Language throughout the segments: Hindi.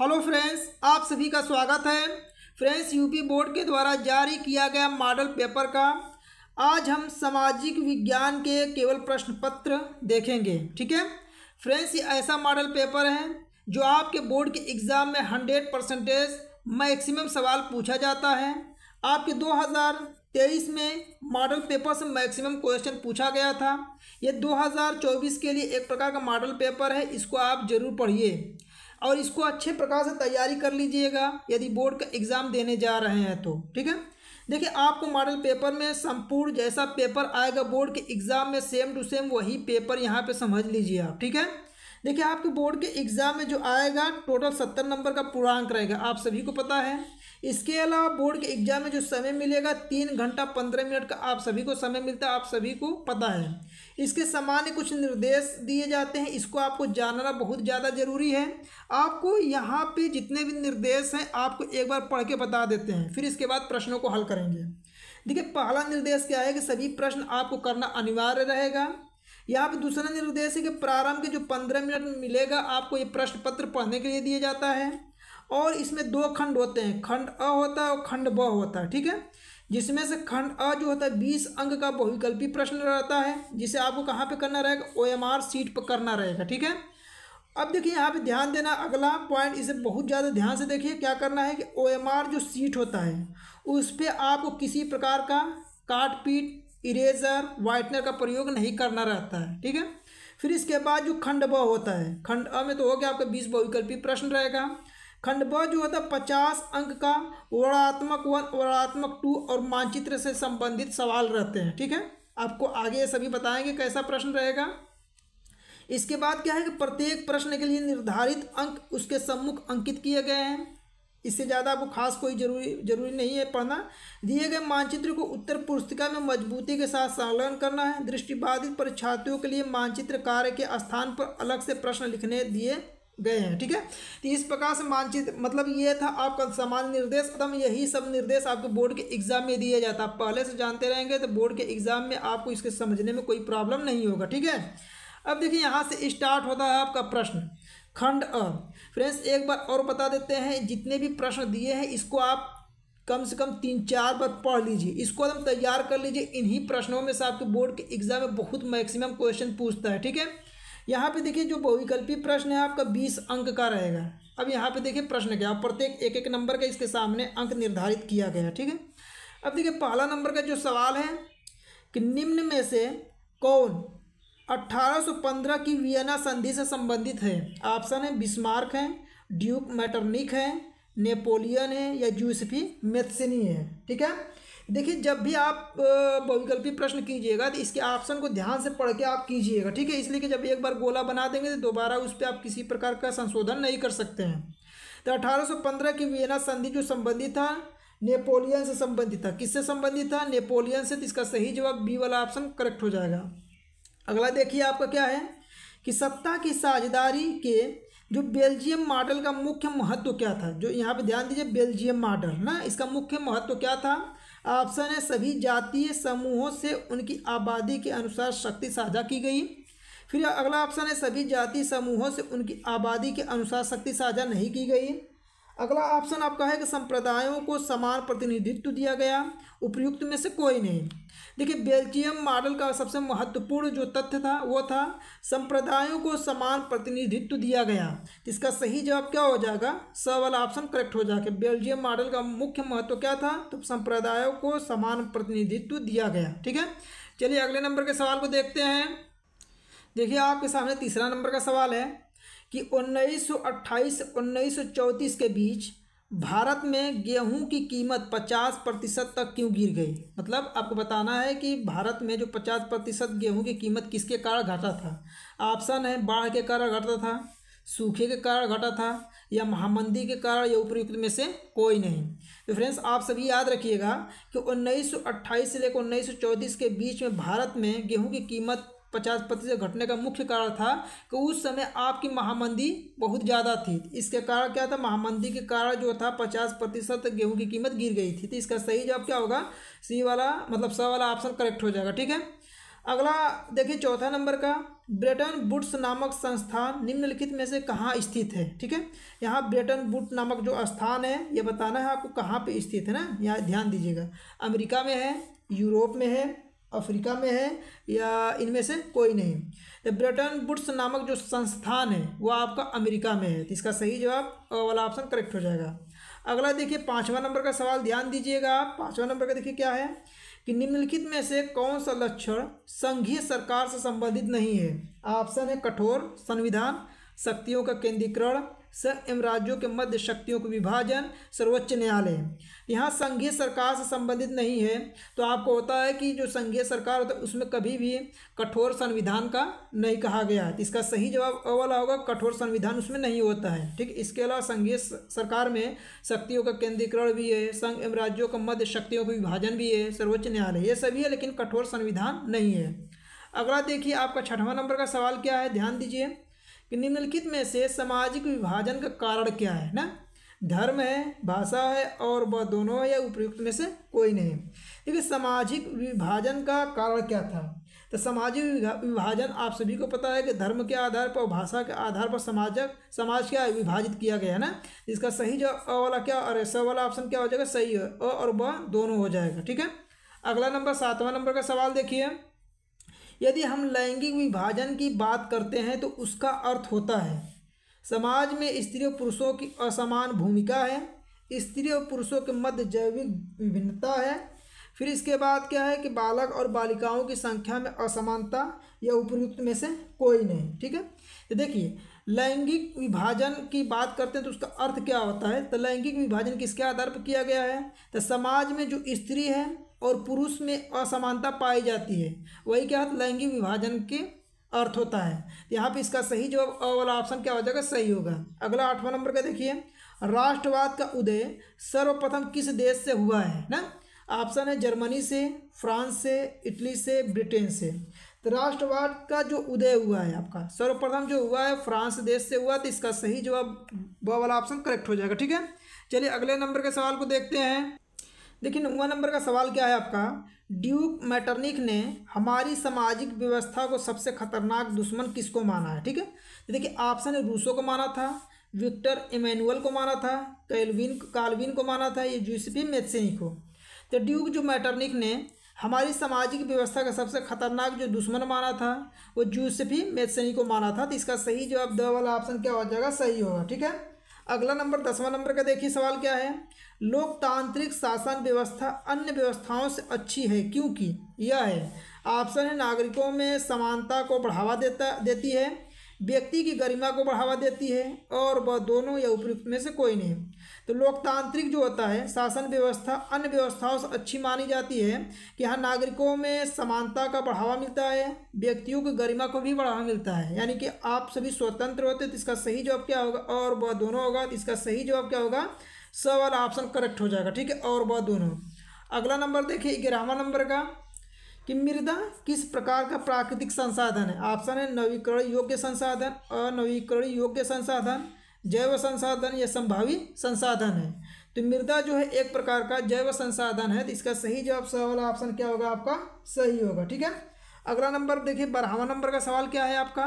हेलो फ्रेंड्स आप सभी का स्वागत है फ्रेंड्स यूपी बोर्ड के द्वारा जारी किया गया मॉडल पेपर का आज हम सामाजिक विज्ञान के केवल प्रश्न पत्र देखेंगे ठीक है फ्रेंड्स ये ऐसा मॉडल पेपर है जो आपके बोर्ड के एग्ज़ाम में हंड्रेड परसेंटेज मैक्सिमम सवाल पूछा जाता है आपके दो हज़ार तेईस में मॉडल पेपर से मैक्सिमम क्वेश्चन पूछा गया था ये 2024 के लिए एक प्रकार का मॉडल पेपर है इसको आप जरूर पढ़िए और इसको अच्छे प्रकार से तैयारी कर लीजिएगा यदि बोर्ड का एग्ज़ाम देने जा रहे हैं तो ठीक है देखिए आपको मॉडल पेपर में संपूर्ण जैसा पेपर आएगा बोर्ड के एग्ज़ाम में सेम टू सेम वही पेपर यहाँ पे समझ लीजिए आप ठीक है देखिए आपके बोर्ड के एग्ज़ाम में जो आएगा टोटल सत्तर नंबर का पूर्णांक रहेगा आप सभी को पता है इसके अलावा बोर्ड के एग्जाम में जो समय मिलेगा तीन घंटा पंद्रह मिनट का आप सभी को समय मिलता है आप सभी को पता है इसके सामान्य कुछ निर्देश दिए जाते हैं इसको आपको जानना बहुत ज़्यादा ज़रूरी है आपको यहाँ पे जितने भी निर्देश हैं आपको एक बार पढ़ के बता देते हैं फिर इसके बाद प्रश्नों को हल करेंगे देखिए पहला निर्देश क्या है कि सभी प्रश्न आपको करना अनिवार्य रहेगा यहाँ पर दूसरा निर्देश है कि प्रारंभ के जो पंद्रह मिनट मिलेगा आपको ये प्रश्न पत्र पढ़ने के लिए दिया जाता है और इसमें दो खंड होते हैं खंड अ होता है और खंड ब होता है ठीक है जिसमें से खंड अ जो होता है बीस अंक का बहुविकल्पी प्रश्न रहता है जिसे आपको कहाँ पे करना रहेगा ओ एम आर सीट पर करना रहेगा ठीक है अब देखिए यहाँ पे ध्यान देना अगला पॉइंट इसे बहुत ज़्यादा ध्यान से देखिए क्या करना है कि ओ एम आर जो सीट होता है उस पर आपको किसी प्रकार का काट पीट इरेजर वाइटनर का प्रयोग नहीं करना रहता है ठीक है फिर इसके बाद जो खंड ब होता है खंड अ में तो हो गया आपका बीस बहुविकल्पी प्रश्न रहेगा खंड ब जो होता है पचास अंक का वर्णात्मक वन वर्णात्मक टू और मानचित्र से संबंधित सवाल रहते हैं ठीक है आपको आगे सभी बताएंगे कैसा प्रश्न रहेगा इसके बाद क्या है कि प्रत्येक प्रश्न के लिए निर्धारित अंक उसके सम्मुख अंकित किए गए हैं इससे ज़्यादा आपको खास कोई जरूरी जरूरी नहीं है पढ़ना दिए गए मानचित्र को उत्तर पुस्तिका में मजबूती के साथ संलग्न करना है दृष्टिबाधित परीक्षार्थियों के लिए मानचित्र कार्य के स्थान पर अलग से प्रश्न लिखने दिए गए हैं ठीक है तो इस प्रकार से मानचित्र मतलब ये था आपका सामान्य निर्देश अतम यही सब निर्देश आपके बोर्ड के एग्जाम में दिया जाता है पहले से जानते रहेंगे तो बोर्ड के एग्जाम में आपको इसके समझने में कोई प्रॉब्लम नहीं होगा ठीक है अब देखिए यहाँ से स्टार्ट होता है आपका प्रश्न खंड अ फ्रेंड्स एक बार और बता देते हैं जितने भी प्रश्न दिए हैं इसको आप कम से कम तीन चार बार पढ़ लीजिए इसको एकदम तैयार कर लीजिए इन्हीं प्रश्नों में से आपके बोर्ड के एग्जाम में बहुत मैक्सिमम क्वेश्चन पूछता है ठीक है यहाँ पे देखिए जो बहुविकल्पी प्रश्न है आपका बीस अंक का रहेगा अब यहाँ पे देखिए प्रश्न क्या प्रत्येक एक एक नंबर का इसके सामने अंक निर्धारित किया गया ठीक है अब देखिए पहला नंबर का जो सवाल है कि निम्न में से कौन 1815 की वियना संधि से संबंधित है ऑप्शन है बिस्मार्क है ड्यूक मैटरनिक है नेपोलियन है या जूसफी मेथसिनी है ठीक है देखिए जब भी आप बहुविकल्पी प्रश्न कीजिएगा तो इसके ऑप्शन को ध्यान से पढ़ के आप कीजिएगा ठीक है इसलिए कि जब एक बार गोला बना देंगे तो दोबारा उस पर आप किसी प्रकार का संशोधन नहीं कर सकते हैं तो अठारह की वियना संधि जो संबंधित था नेपोलियन से संबंधित था किससे संबंधित था नेपोलियन से तो इसका सही जवाब बी वाला ऑप्शन करेक्ट हो जाएगा अगला देखिए आपका क्या है कि सत्ता की साझेदारी के जो बेल्जियम मॉडल का मुख्य महत्व क्या था जो यहाँ पे ध्यान दीजिए बेल्जियम मॉडल ना इसका मुख्य महत्व क्या था ऑप्शन है सभी जातीय समूहों से उनकी आबादी के अनुसार शक्ति साझा की गई फिर अगला ऑप्शन है सभी जाति समूहों से उनकी आबादी के अनुसार शक्ति साझा नहीं की गई अगला ऑप्शन आपका है कि संप्रदायों को समान प्रतिनिधित्व दिया गया उपयुक्त में से कोई नहीं देखिए बेल्जियम मॉडल का सबसे महत्वपूर्ण जो तथ्य था वो था संप्रदायों को समान प्रतिनिधित्व दिया गया इसका सही जवाब क्या हो जाएगा स वाला ऑप्शन करेक्ट हो जाएगा बेल्जियम मॉडल का मुख्य महत्व क्या था तो संप्रदायों को समान प्रतिनिधित्व दिया गया ठीक है चलिए अगले नंबर के सवाल को देखते हैं देखिए आपके सामने तीसरा नंबर का सवाल है कि 1928 1934 के बीच भारत में गेहूं की कीमत 50 प्रतिशत तक क्यों गिर गई मतलब आपको बताना है कि भारत में जो 50 प्रतिशत गेहूँ की कीमत किसके कारण घटा था ऑप्शन है बाढ़ के कारण घटा था सूखे के कारण घटा था या महामंदी के कारण या उपयुक्त में से कोई नहीं तो फ्रेंड्स आप सभी याद रखिएगा कि 1928 से लेकर 1934 के बीच में भारत में गेहूं की कीमत पचास प्रतिशत घटने का मुख्य कारण था कि उस समय आपकी महामंदी बहुत ज़्यादा थी इसके कारण क्या था महामंदी के कारण जो था पचास प्रतिशत गेहूँ की कीमत गिर गई थी तो इसका सही जवाब क्या होगा सी वाला मतलब स वाला ऑप्शन करेक्ट हो जाएगा ठीक है अगला देखिए चौथा नंबर का ब्रेटन बुट्स नामक संस्थान निम्नलिखित में से कहाँ स्थित है ठीक है यहाँ ब्रेटन बुट नामक जो स्थान है ये बताना है आपको कहाँ पे स्थित है ना यहाँ ध्यान दीजिएगा अमेरिका में है यूरोप में है अफ्रीका में है या इनमें से कोई नहीं द ब्रिटन बुट्स नामक जो संस्थान है वह आपका अमेरिका में है तो इसका सही जवाब वाला ऑप्शन करेक्ट हो जाएगा अगला देखिए पाँचवा नंबर का सवाल ध्यान दीजिएगा आप पाँचवा नंबर का देखिए क्या है कि निम्नलिखित में से कौन सा लक्षण संघीय सरकार से संबंधित नहीं है ऑप्शन है कठोर संविधान शक्तियों का केंद्रीकरण संघ एवं राज्यों के मध्य शक्तियों के विभाजन सर्वोच्च न्यायालय यहाँ संघीय सरकार से संबंधित नहीं है तो आपको होता है कि जो संघीय सरकार होता है उसमें कभी भी कठोर संविधान का नहीं कहा गया है इसका सही जवाब वाला होगा कठोर संविधान उसमें नहीं होता है ठीक इसके अलावा संघीय सरकार में शक्तियों का केंद्रीकरण भी है संघ एवं राज्यों का मध्य शक्तियों का विभाजन भी है सर्वोच्च न्यायालय ये सभी है लेकिन कठोर संविधान नहीं है अगला देखिए आपका छठवां नंबर का सवाल क्या है ध्यान दीजिए कि निम्नलिखित में से सामाजिक विभाजन का कारण क्या है ना धर्म है भाषा है और वह दोनों है या उपयुक्त में से कोई नहीं देखिए सामाजिक विभाजन का कारण क्या था तो सामाजिक विभाजन आप सभी को पता है कि धर्म के आधार पर भाषा के आधार पर समाजक समाज क्या विभाजित किया गया है ना इसका सही जो अ वाला क्या और ऐसा वाला ऑप्शन क्या हो जाएगा सही है अ और ब दोनों हो जाएगा ठीक है अगला नंबर सातवां नंबर का सवाल देखिए यदि हम लैंगिक विभाजन की बात करते हैं तो उसका अर्थ होता है समाज में स्त्री और पुरुषों की असमान भूमिका है स्त्री और पुरुषों के मध्य जैविक विभिन्नता है फिर इसके बाद क्या है कि बालक और बालिकाओं की संख्या में असमानता या उपयुक्त में से कोई नहीं ठीक है तो देखिए लैंगिक विभाजन की बात करते हैं तो उसका अर्थ क्या होता है तो लैंगिक विभाजन किसके आधार पर किया गया है तो समाज में जो स्त्री है और पुरुष में असमानता पाई जाती है वही क्या लैंगिक विभाजन के अर्थ होता है यहाँ पे इसका सही जवाब अ वाला ऑप्शन क्या हो जाएगा सही होगा अगला आठवां नंबर का देखिए राष्ट्रवाद का उदय सर्वप्रथम किस देश से हुआ है ना ऑप्शन है जर्मनी से फ्रांस से इटली से ब्रिटेन से तो राष्ट्रवाद का जो उदय हुआ है आपका सर्वप्रथम जो हुआ है फ्रांस देश से हुआ तो इसका सही जवाब ब वाला ऑप्शन करेक्ट हो जाएगा ठीक है चलिए अगले नंबर के सवाल को देखते हैं देखिए नौवा नंबर का सवाल क्या है आपका ड्यूक मैटरनिक ने हमारी सामाजिक व्यवस्था को सबसे खतरनाक दुश्मन किसको माना है ठीक है तो देखिए ऑप्शन है रूसो को माना था विक्टर इमेनुअल को माना था कैलविन कालविन को माना था ये जूसफी मेथसेनी को तो ड्यूक जो मैटरनिक ने हमारी सामाजिक व्यवस्था का सबसे खतरनाक जो दुश्मन माना था वो जूसफी मेथसनी को माना था तो इसका सही जवाब द वाला ऑप्शन क्या हो जाएगा सही होगा ठीक है अगला नंबर दसवां नंबर का देखिए सवाल क्या है लोकतांत्रिक शासन व्यवस्था अन्य व्यवस्थाओं से अच्छी है क्योंकि यह है ऑप्शन है नागरिकों में समानता को बढ़ावा देता देती है व्यक्ति की गरिमा को बढ़ावा देती है और वह दोनों या उपयुक्त में से कोई नहीं तो लोकतांत्रिक जो होता है शासन व्यवस्था अन्य व्यवस्थाओं से अच्छी मानी जाती है कि यहाँ नागरिकों में समानता का बढ़ावा मिलता है व्यक्तियों की गरिमा को भी बढ़ावा मिलता है यानी कि आप सभी स्वतंत्र होते तो इसका सही जवाब क्या होगा और वह दोनों होगा तो इसका सही जवाब क्या होगा सवाल वाला ऑप्शन करेक्ट हो जाएगा ठीक है और वह दोनों अगला नंबर देखिए ग्यारहवा नंबर का कि मृदा किस प्रकार का प्राकृतिक संसाधन है ऑप्शन है नवीकरण योग्य संसाधन अनवीकरण योग्य संसाधन जैव संसाधन या संभावी संसाधन है तो मृदा जो है एक प्रकार का जैव संसाधन है तो इसका सही जवाब सवाल ऑप्शन क्या होगा आपका सही होगा ठीक है अगला नंबर देखिए बारहवा नंबर का सवाल क्या है आपका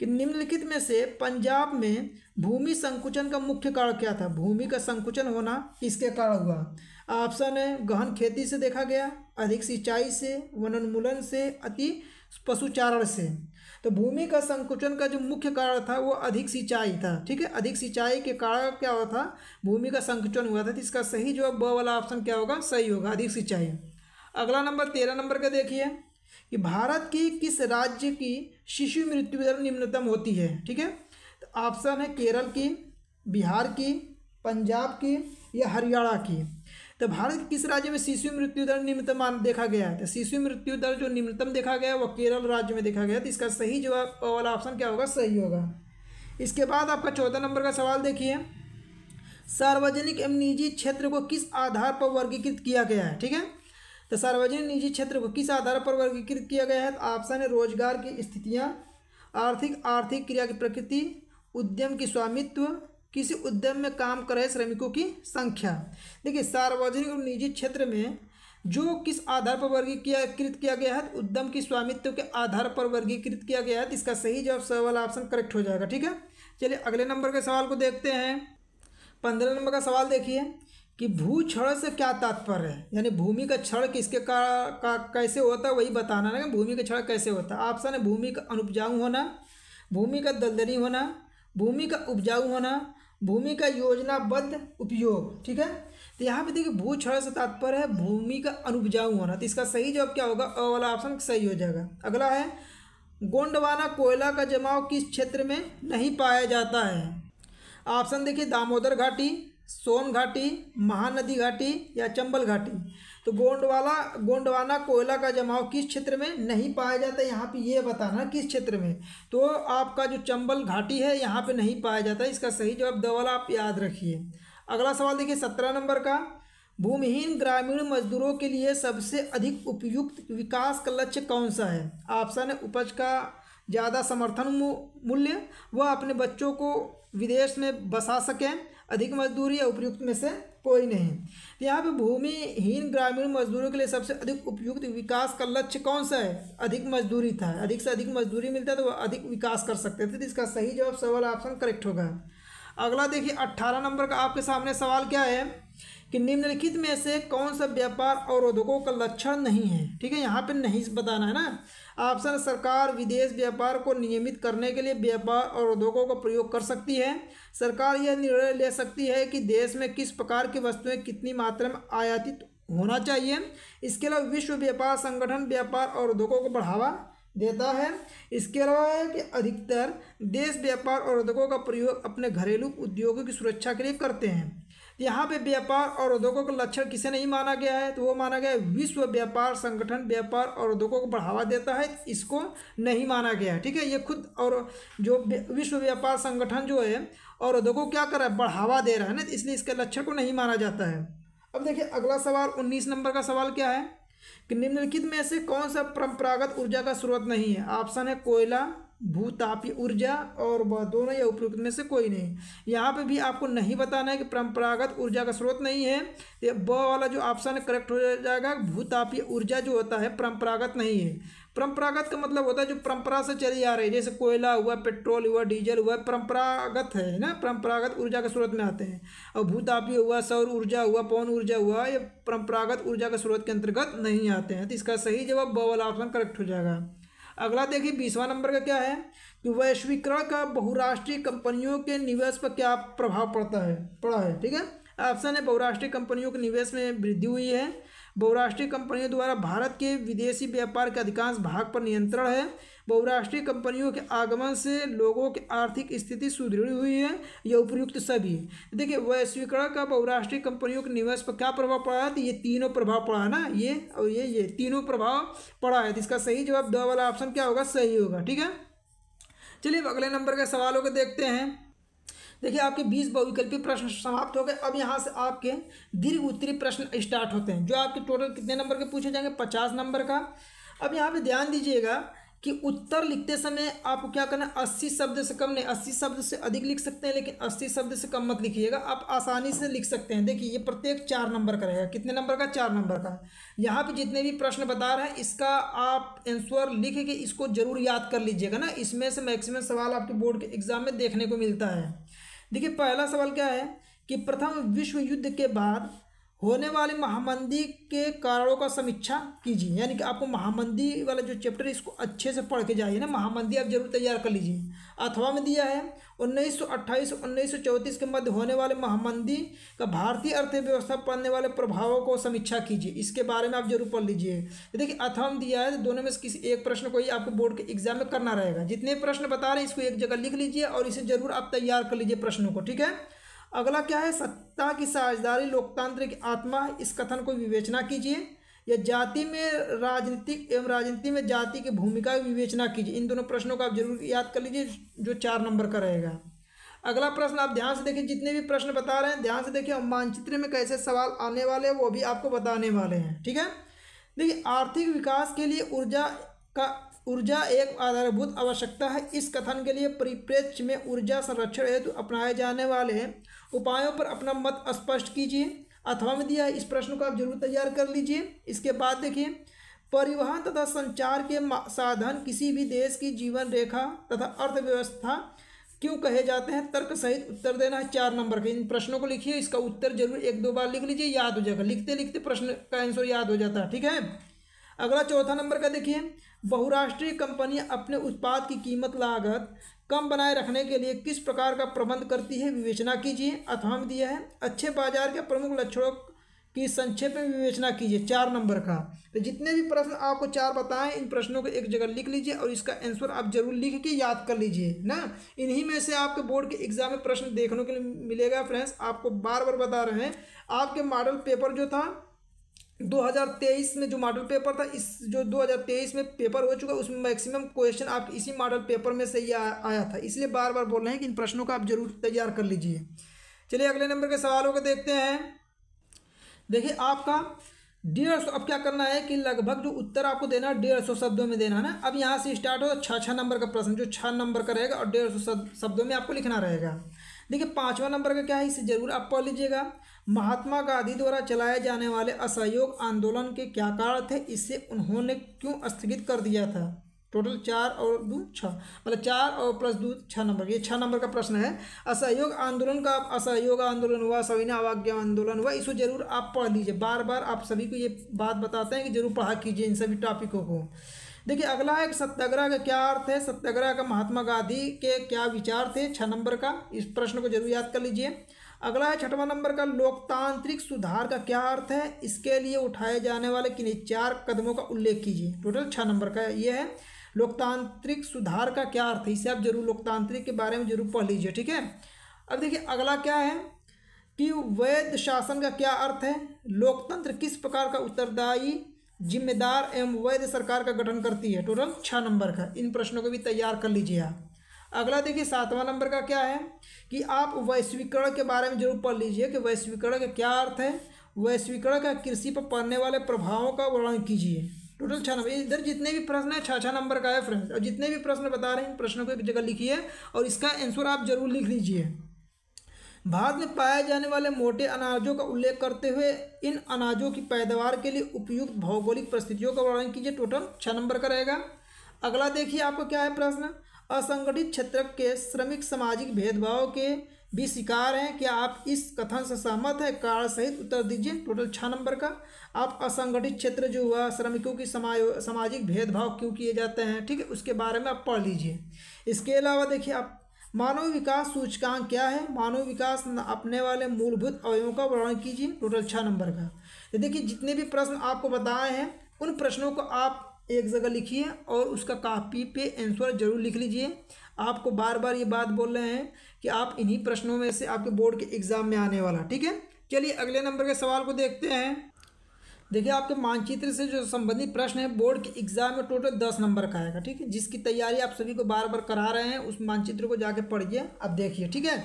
कि निम्नलिखित में से पंजाब में भूमि संकुचन का मुख्य कारण क्या था भूमि का संकुचन होना इसके कारण हुआ ऑप्शन है गहन खेती से देखा गया अधिक सिंचाई से वनोन्मूलन से अति पशुचारण से तो भूमि का संकुचन का जो मुख्य कारण था वो अधिक सिंचाई था ठीक है अधिक सिंचाई के कारण क्या हुआ था भूमि का संकुचन हुआ था तो इसका सही जो ब वाला ऑप्शन क्या होगा सही होगा अधिक सिंचाई अगला नंबर तेरह नंबर का देखिए कि भारत की किस राज्य की शिशु मृत्यु दर निम्नतम होती है ठीक है तो ऑप्शन है केरल की बिहार की पंजाब की या हरियाणा की तो भारत के किस राज्य में शिशु मृत्यु दर निम्नतम मान देखा गया है तो शिशु मृत्यु दर जो निम्नतम देखा गया है वह केरल राज्य में देखा गया तो इसका सही जवाब वाला ऑप्शन क्या होगा सही होगा इसके बाद आपका चौदह नंबर का सवाल देखिए सार्वजनिक एवं निजी क्षेत्र को किस आधार पर वर्गीकृत किया गया है ठीक है तो सार्वजनिक निजी क्षेत्र को किस आधार पर वर्गीकृत किया गया है तो ऑप्शन है रोजगार की स्थितियाँ आर्थिक आर्थिक क्रिया की प्रकृति उद्यम की स्वामित्व किसी उद्यम में काम कर रहे श्रमिकों की संख्या देखिए सार्वजनिक और निजी क्षेत्र में जो किस आधार पर वर्गीकृत किया गया है उद्यम की स्वामित्व के आधार पर वर्गीकृत किया गया है इसका सही जवाब सवाल ऑप्शन करेक्ट हो जाएगा ठीक है चलिए अगले नंबर के सवाल को देखते हैं पंद्रह नंबर का सवाल देखिए कि भू क्षण से क्या तात्पर्य है यानी भूमि का क्षण किसके का, का कैसे होता है वही बताना है भूमि का क्षण कैसे होता है ऑप्शन है भूमि का अनुपजाऊ होना भूमि का दलदली होना भूमि का उपजाऊ होना भूमि का योजनाबद्ध उपयोग ठीक है तो यहाँ पे देखिए भू क्षण से तात्पर्य है भूमि का अनुपजाऊ होना तो इसका सही जवाब क्या होगा अ वाला ऑप्शन सही हो जाएगा अगला है गोंडवाना कोयला का जमाव किस क्षेत्र में नहीं पाया जाता है ऑप्शन देखिए दामोदर घाटी सोन घाटी महानदी घाटी या चंबल घाटी तो गोंडवाला गोंडवाना कोयला का जमाव किस क्षेत्र में नहीं पाया जाता यहाँ पे ये बताना किस क्षेत्र में तो आपका जो चंबल घाटी है यहाँ पे नहीं पाया जाता इसका सही जवाब दवाला आप याद रखिए अगला सवाल देखिए सत्रह नंबर का भूमिहीन ग्रामीण मजदूरों के लिए सबसे अधिक उपयुक्त विकास का लक्ष्य कौन सा है ऑप्शन है उपज का ज़्यादा समर्थन मूल्य वह अपने बच्चों को विदेश में बसा सकें अधिक मजदूरी या उपयुक्त में से कोई नहीं तो यहाँ पे भूमिहीन ग्रामीण मजदूरों के लिए सबसे अधिक उपयुक्त विकास का लक्ष्य कौन सा है अधिक मजदूरी था अधिक से अधिक मजदूरी मिलता तो वह अधिक विकास कर सकते थे तो इसका सही जवाब सवाल ऑप्शन करेक्ट होगा अगला देखिए अट्ठारह नंबर का आपके सामने सवाल क्या है कि निम्नलिखित में से कौन सा व्यापार अवरोधकों का लक्षण नहीं है ठीक है यहाँ पर नहीं बताना है ना ऑप्शन सरकार विदेश व्यापार को नियमित करने के लिए व्यापार और उद्योगों का प्रयोग कर सकती है सरकार यह निर्णय ले सकती है कि देश में किस प्रकार की वस्तुएं कितनी मात्रा में आयातित होना चाहिए इसके अलावा विश्व व्यापार संगठन व्यापार और उद्योगों को बढ़ावा देता है इसके अलावा है कि अधिकतर देश व्यापार और उद्योगों का प्रयोग अपने घरेलू उद्योगों की सुरक्षा के लिए करते हैं यहाँ पे व्यापार और उद्योगों का लक्षण किसे नहीं माना गया है तो वो माना गया है विश्व व्यापार संगठन व्यापार और उद्योगों को बढ़ावा देता है इसको नहीं माना गया है ठीक है ये खुद और जो विश्व व्यापार संगठन जो है और उद्योगों क्या कर रहा है बढ़ावा दे रहा है ना इसलिए इसके लक्षण को नहीं माना जाता है अब देखिए अगला सवाल उन्नीस नंबर का सवाल क्या है कि निम्नलिखित में से कौन सा परंपरागत ऊर्जा का स्रोत नहीं है ऑप्शन है कोयला भूतापी ऊर्जा और वह दोनों या उपयुक्त में से कोई नहीं यहाँ पे भी आपको नहीं बताना है कि परंपरागत ऊर्जा का स्रोत नहीं है ये ब वाला जो ऑप्शन करेक्ट हो जाएगा भूतापीय ऊर्जा जो होता है परंपरागत नहीं है परंपरागत का मतलब होता है जो परंपरा से चली आ रही है जैसे कोयला हुआ पेट्रोल हुआ डीजल हुआ परंपरागत है ना परंपरागत ऊर्जा के स्रोत में आते हैं और भूतापी हुआ सौर ऊर्जा हुआ पवन ऊर्जा हुआ ये परंपरागत ऊर्जा के स्रोत के अंतर्गत नहीं आते हैं तो इसका सही जवाब ब वाला ऑप्शन करेक्ट हो जाएगा अगला देखिए बीसवा नंबर का क्या है कि वैश्वीकरण का बहुराष्ट्रीय कंपनियों के निवेश पर क्या प्रभाव पड़ता है पड़ा है ठीक है ऑप्शन है बहुराष्ट्रीय कंपनियों के निवेश में वृद्धि हुई है बहुराष्ट्रीय कंपनियों द्वारा भारत के विदेशी व्यापार के अधिकांश भाग पर नियंत्रण है बहुराष्ट्रीय कंपनियों के आगमन से लोगों की आर्थिक स्थिति सुदृढ़ हुई है यह उपयुक्त सभी है देखिए वैश्वीकरण का बहुराष्ट्रीय कंपनियों के निवेश पर क्या प्रभाव पड़ा है तो ये तीनों प्रभाव पड़ा है ना ये और ये ये तीनों प्रभाव पड़ा है तो इसका सही जवाब द वाला ऑप्शन क्या होगा सही होगा ठीक है चलिए अगले नंबर के सवालों को देखते हैं देखिए आपके बीस बहुविकल्पी प्रश्न समाप्त हो गए अब यहाँ से आपके दीर्घ उत्तरी प्रश्न स्टार्ट होते हैं जो आपके टोटल कितने नंबर के पूछे जाएंगे पचास नंबर का अब यहाँ पे ध्यान दीजिएगा कि उत्तर लिखते समय आपको क्या करना है अस्सी शब्द से कम नहीं अस्सी शब्द से अधिक लिख सकते हैं लेकिन अस्सी शब्द से कम मत लिखिएगा आप आसानी से लिख सकते हैं देखिए ये प्रत्येक चार नंबर का रहेगा कितने नंबर का चार नंबर का यहाँ पे जितने भी प्रश्न बता रहे हैं इसका आप आंसर लिख के इसको जरूर याद कर लीजिएगा ना इसमें से मैक्सिमम सवाल आपके बोर्ड के एग्जाम में देखने को मिलता है देखिए पहला सवाल क्या है कि प्रथम विश्व युद्ध के बाद होने वाली महामंदी के कारणों का समीक्षा कीजिए यानी कि आपको महामंदी वाला जो चैप्टर इसको अच्छे से पढ़ के जाइए ना महामंदी आप जरूर तैयार कर लीजिए अथवा में दिया है उन्नीस सौ अट्ठाईस उन्नीस सौ चौंतीस के मध्य होने वाले महामंदी का भारतीय अर्थव्यवस्था पड़ने वाले प्रभावों को समीक्षा कीजिए इसके बारे में आप जरूर पढ़ लीजिए देखिए अथवा में दिया है तो दोनों में से किसी एक प्रश्न को ही आपको बोर्ड के एग्जाम में करना रहेगा जितने प्रश्न बता रहे हैं इसको एक जगह लिख लीजिए और इसे जरूर आप तैयार कर लीजिए प्रश्नों को ठीक है अगला क्या है सत्ता की साझेदारी लोकतांत्रिक आत्मा इस कथन को विवेचना कीजिए या जाति में राजनीतिक एवं राजनीति में जाति की भूमिका की विवेचना कीजिए इन दोनों प्रश्नों को आप जरूर याद कर लीजिए जो चार नंबर का रहेगा अगला प्रश्न आप ध्यान से देखिए जितने भी प्रश्न बता रहे हैं ध्यान से देखिए और मानचित्र में कैसे सवाल आने वाले हैं वो भी आपको बताने वाले हैं ठीक है देखिए आर्थिक विकास के लिए ऊर्जा का ऊर्जा एक आधारभूत आवश्यकता है इस कथन के लिए परिप्रेक्ष्य में ऊर्जा संरक्षण हेतु अपनाए जाने वाले उपायों पर अपना मत स्पष्ट कीजिए अथवा में दिया इस प्रश्न को आप जरूर तैयार कर लीजिए इसके बाद देखिए परिवहन तथा संचार के साधन किसी भी देश की जीवन रेखा तथा अर्थव्यवस्था क्यों कहे जाते हैं तर्क सहित उत्तर देना है चार नंबर के इन प्रश्नों को लिखिए इसका उत्तर जरूर एक दो बार लिख लीजिए याद हो जाएगा लिखते लिखते प्रश्न का आंसर याद हो जाता है ठीक है अगला चौथा नंबर का देखिए बहुराष्ट्रीय कंपनियां अपने उत्पाद की कीमत लागत कम बनाए रखने के लिए किस प्रकार का प्रबंध करती है विवेचना कीजिए अथवा में दिया है अच्छे बाजार के प्रमुख लक्षणों की संक्षेप में विवेचना कीजिए चार नंबर का तो जितने भी प्रश्न आपको चार बताएं इन प्रश्नों को एक जगह लिख लीजिए और इसका आंसर आप जरूर लिख के याद कर लीजिए ना इन्हीं में से आपके बोर्ड के एग्जाम में प्रश्न देखने के लिए मिलेगा फ्रेंड्स आपको बार बार बता रहे हैं आपके मॉडल पेपर जो था 2023 में जो मॉडल पेपर था इस जो 2023 में पेपर हो चुका उसमें मैक्सिमम क्वेश्चन आप इसी मॉडल पेपर में से ही आया था इसलिए बार बार बोल रहे हैं कि इन प्रश्नों का आप जरूर तैयार कर लीजिए चलिए अगले नंबर के सवालों को देखते हैं देखिए आपका डेढ़ सौ अब क्या करना है कि लगभग जो उत्तर आपको देना है डेढ़ सौ शब्दों में देना है ना अब यहाँ से स्टार्ट हो छः छः नंबर का प्रश्न जो छः नंबर का रहेगा और डेढ़ सौ शब्दों में आपको लिखना रहेगा देखिए पांचवा नंबर का क्या है इसे जरूर आप पढ़ लीजिएगा महात्मा गांधी द्वारा चलाए जाने वाले असहयोग आंदोलन के क्या कारण थे इसे उन्होंने क्यों स्थगित कर दिया था टोटल चार और दो छः मतलब चार और प्लस दो छः नंबर ये छः नंबर का प्रश्न है असहयोग आंदोलन का असहयोग आंदोलन हुआ सविना अवाज्ञा आंदोलन हुआ इसको जरूर आप पढ़ लीजिए बार बार आप सभी को ये बात बताते हैं कि जरूर पढ़ा कीजिए इन सभी टॉपिकों को देखिए अगला है सत्याग्रह का क्या अर्थ है सत्याग्रह का महात्मा गांधी के क्या विचार थे छः नंबर का इस प्रश्न को जरूर याद कर लीजिए अगला है छठवां नंबर का लोकतांत्रिक सुधार का क्या अर्थ है इसके लिए उठाए जाने वाले किन्हीं चार कदमों का उल्लेख कीजिए टोटल छः नंबर का ये है लोकतांत्रिक सुधार का क्या अर्थ है इसे आप जरूर लोकतांत्रिक के बारे में जरूर पढ़ लीजिए ठीक है अब देखिए अगला क्या है कि वैध शासन का क्या अर्थ है लोकतंत्र किस प्रकार का उत्तरदायी जिम्मेदार एवं वैध सरकार का गठन करती है टोटल छः नंबर का इन प्रश्नों को भी तैयार कर लीजिए आप अगला देखिए सातवां नंबर का क्या है कि आप वैश्वीकरण के बारे में जरूर पढ़ लीजिए कि वैश्वीकरण का क्या अर्थ है वैश्वीकरण का कृषि पर पड़ने वाले प्रभावों का वर्णन कीजिए टोटल छः नंबर इधर जितने भी प्रश्न है छः छः नंबर का है फ्रेंड्स और जितने भी प्रश्न बता रहे हैं इन प्रश्नों को एक जगह लिखिए और इसका आंसर आप जरूर लिख लीजिए भारत में पाए जाने वाले मोटे अनाजों का उल्लेख करते हुए इन अनाजों की पैदावार के लिए उपयुक्त भौगोलिक परिस्थितियों का वर्णन कीजिए टोटल छः नंबर का रहेगा अगला देखिए आपको क्या है प्रश्न असंगठित क्षेत्र के श्रमिक सामाजिक भेदभाव के भी शिकार हैं क्या आप इस कथन से सहमत हैं कार सहित उत्तर दीजिए टोटल छः नंबर का आप असंगठित क्षेत्र जो हुआ श्रमिकों की समायो सामाजिक भेदभाव क्यों किए जाते हैं ठीक है उसके बारे में आप पढ़ लीजिए इसके अलावा देखिए आप मानव विकास सूचकांक क्या है मानव विकास अपने वाले मूलभूत अवयवों का वर्णन कीजिए टोटल छः नंबर का ये तो देखिए जितने भी प्रश्न आपको बताए हैं उन प्रश्नों को आप एक जगह लिखिए और उसका कापी पे आंसर जरूर लिख लीजिए आपको बार बार ये बात बोल रहे हैं कि आप इन्हीं प्रश्नों में से आपके बोर्ड के एग्ज़ाम में आने वाला ठीक है चलिए अगले नंबर के सवाल को देखते हैं देखिए आपके मानचित्र से जो संबंधित प्रश्न है बोर्ड के एग्जाम में टोटल दस नंबर का आएगा ठीक है जिसकी तैयारी आप सभी को बार बार करा रहे हैं उस मानचित्र को जाके पढ़िए अब देखिए ठीक है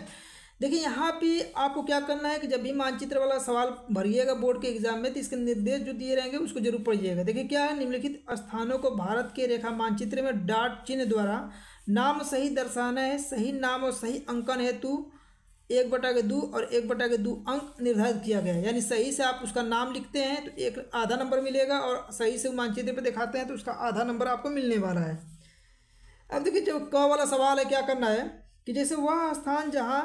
देखिए यहाँ पे आपको क्या करना है कि जब भी मानचित्र वाला सवाल भरिएगा बोर्ड के एग्जाम में तो इसके निर्देश जो दिए रहेंगे उसको जरूर पढ़िएगा देखिए क्या है निम्नलिखित स्थानों को भारत के रेखा मानचित्र में डाट चिन्ह द्वारा नाम सही दर्शाना है सही नाम और सही अंकन हेतु एक बटा के दो और एक बटा के दो अंक निर्धारित किया गया है यानी सही से आप उसका नाम लिखते हैं तो एक आधा नंबर मिलेगा और सही से मानचित्र पर दिखाते हैं तो उसका आधा नंबर आपको मिलने वाला है अब देखिए जो क वाला सवाल है क्या करना है कि जैसे वह स्थान जहाँ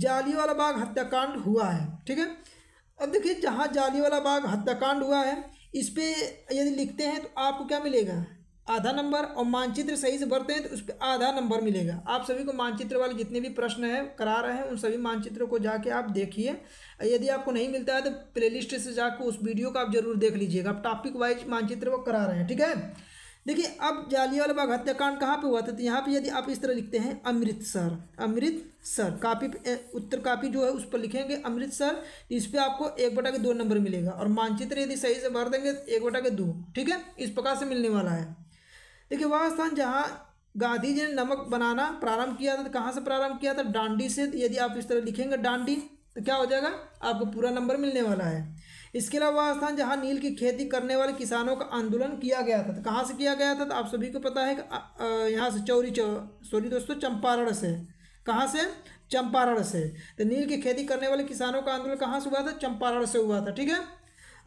जालीवाला बाग हत्याकांड हुआ है ठीक है अब देखिए जहाँ जालीवाला बाग हत्याकांड हुआ है इस पर यदि लिखते हैं तो आपको क्या मिलेगा आधा नंबर और मानचित्र सही से भरते हैं तो उस पर आधा नंबर मिलेगा आप सभी को मानचित्र वाले जितने भी प्रश्न हैं करा रहे हैं उन सभी मानचित्रों को जाके आप देखिए यदि आपको नहीं मिलता है तो प्लेलिस्ट से जाकर उस वीडियो का आप जरूर देख लीजिएगा आप टॉपिक वाइज मानचित्र वो करा रहे हैं ठीक है देखिए अब जालियावाला बाग हत्याकांड कहाँ पर हुआ था तो यहाँ पर यदि आप इस तरह लिखते हैं अमृतसर अमृतसर कापी उत्तर कापी जो है उस पर लिखेंगे अमृतसर इस पर आपको एक बटा के दो नंबर मिलेगा और मानचित्र यदि सही से भर देंगे एक बटा के दो ठीक है इस प्रकार से मिलने वाला है देखिए वह स्थान जहाँ गांधी जी ने नमक बनाना प्रारंभ किया था तो कहाँ से प्रारंभ किया था डांडी से तो यदि आप इस तरह लिखेंगे डांडी तो क्या हो जाएगा आपको पूरा नंबर मिलने वाला है इसके अलावा वह स्थान जहाँ नील की खेती करने वाले किसानों का आंदोलन किया गया था तो कहाँ से किया गया था तो आप सभी को पता है कि यहाँ से चौरी चौ सॉरी दोस्तों चंपारण से कहाँ से चंपारण से तो नील की खेती करने वाले किसानों का आंदोलन कहाँ से हुआ था चंपारण से हुआ था ठीक है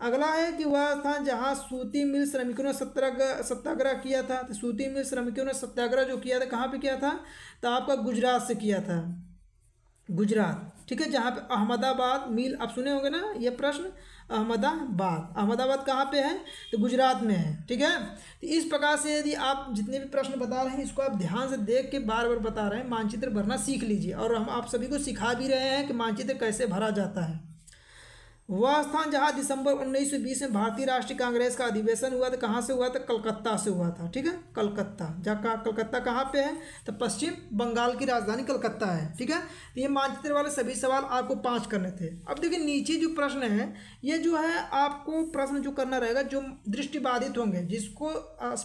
अगला है कि वह स्थान जहाँ सूती मिल श्रमिकों ने सत्याग्रह सत्याग्रह किया था तो सूती मिल श्रमिकों ने सत्याग्रह जो किया था कहाँ पे किया था तो आपका गुजरात से किया था गुजरात ठीक है जहाँ पे अहमदाबाद मिल आप सुने होंगे ना ये प्रश्न अहमदाबाद अहमदाबाद कहाँ पे है तो गुजरात में है ठीक है तो इस प्रकार से यदि आप जितने भी प्रश्न बता रहे हैं इसको आप ध्यान से देख के बार बार बता रहे हैं मानचित्र भरना सीख लीजिए और हम आप सभी को सिखा भी रहे हैं कि मानचित्र कैसे भरा जाता है वह स्थान जहाँ दिसंबर 1920 में भारतीय राष्ट्रीय कांग्रेस का अधिवेशन हुआ था कहाँ से हुआ था कलकत्ता से हुआ था ठीक है कलकत्ता जहाँ कलकत्ता कहाँ पे है तो पश्चिम बंगाल की राजधानी कलकत्ता है ठीक है तो ये मानचित्र वाले सभी सवाल आपको पाँच करने थे अब देखिए नीचे जो प्रश्न है ये जो है आपको प्रश्न जो करना रहेगा जो दृष्टिबाधित होंगे जिसको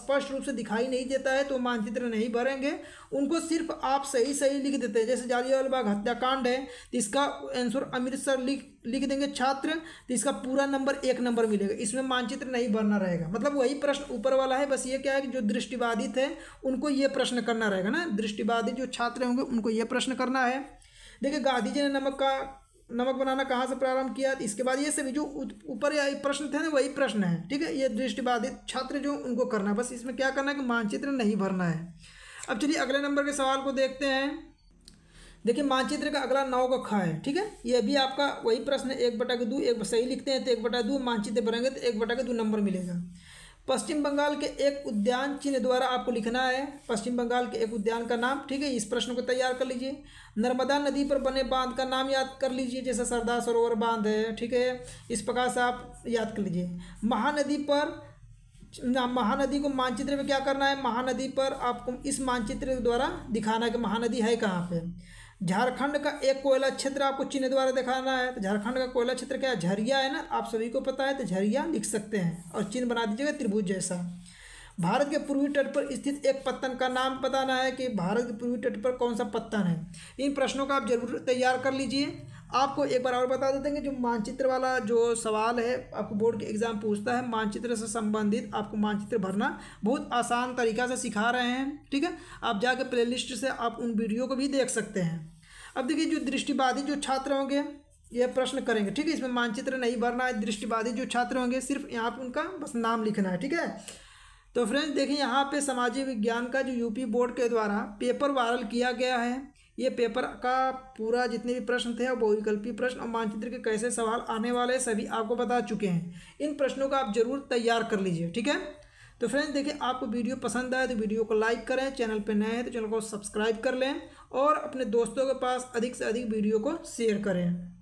स्पष्ट रूप से दिखाई नहीं देता है तो मानचित्र नहीं भरेंगे उनको सिर्फ आप सही सही लिख देते हैं जैसे जालियावाला बाग हत्याकांड है तो इसका आंसर अमृतसर लिख लिख देंगे छात्र तो इसका पूरा नंबर एक नंबर मिलेगा इसमें मानचित्र नहीं भरना रहेगा मतलब वही प्रश्न ऊपर वाला है बस ये क्या है कि जो दृष्टिबाधित है उनको ये प्रश्न करना रहेगा ना दृष्टिबाधित जो छात्र होंगे उनको ये प्रश्न करना है देखिए गांधी जी ने नमक का नमक बनाना कहाँ से प्रारंभ किया इसके बाद ये सभी जो ऊपर प्रश्न थे ना वही प्रश्न है ठीक है ये दृष्टिबाधित छात्र जो उनको करना है बस इसमें क्या करना है कि मानचित्र नहीं भरना है अब चलिए अगले नंबर के सवाल को देखते हैं देखिए मानचित्र का अगला नौ का ख है ठीक है ये भी आपका वही प्रश्न है एक बटा के दो एक सही लिखते हैं तो एक बटा दो मानचित्र बनेंगे तो एक बटा के दो नंबर मिलेगा पश्चिम बंगाल के एक उद्यान चिन्ह द्वारा आपको लिखना है पश्चिम बंगाल के एक उद्यान का नाम ठीक है इस प्रश्न को तैयार कर लीजिए नर्मदा नदी पर बने बांध का नाम याद कर लीजिए जैसे सरदार सरोवर बांध है ठीक है इस प्रकार से आप याद कर लीजिए महानदी पर महानदी को मानचित्र में क्या करना है महानदी पर आपको इस मानचित्र द्वारा दिखाना है कि महानदी है कहाँ पर झारखंड का एक कोयला क्षेत्र आपको चिन्ह द्वारा दिखाना है तो झारखंड का कोयला क्षेत्र क्या है झरिया है ना आप सभी को पता है तो झरिया लिख सकते हैं और चिन्ह बना दीजिएगा त्रिभुज जैसा भारत के पूर्वी तट पर स्थित एक पत्तन का नाम बताना है कि भारत के पूर्वी तट पर कौन सा पत्तन है इन प्रश्नों का आप जरूर तैयार कर लीजिए आपको एक बार और बता देते हैं जो मानचित्र वाला जो सवाल है आपको बोर्ड के एग्ज़ाम पूछता है मानचित्र से संबंधित आपको मानचित्र भरना बहुत आसान तरीका से सिखा रहे हैं ठीक है आप जाके प्ले से आप उन वीडियो को भी देख सकते हैं अब देखिए जो दृष्टिबाधित जो छात्र होंगे ये प्रश्न करेंगे ठीक है इसमें मानचित्र नहीं भरना है दृष्टिबाधित जो छात्र होंगे सिर्फ यहाँ पर उनका बस नाम लिखना है ठीक है तो फ्रेंड्स देखिए यहाँ पे सामाजिक विज्ञान का जो यूपी बोर्ड के द्वारा पेपर वायरल किया गया है ये पेपर का पूरा जितने भी प्रश्न थे वो विकल्पीय प्रश्न और मानचित्र के कैसे सवाल आने वाले हैं सभी आपको बता चुके हैं इन प्रश्नों का आप जरूर तैयार कर लीजिए ठीक है तो फ्रेंड्स देखिए आपको वीडियो पसंद आए तो वीडियो को लाइक करें चैनल पर नए हैं तो चैनल को सब्सक्राइब कर लें और अपने दोस्तों के पास अधिक से अधिक वीडियो को शेयर करें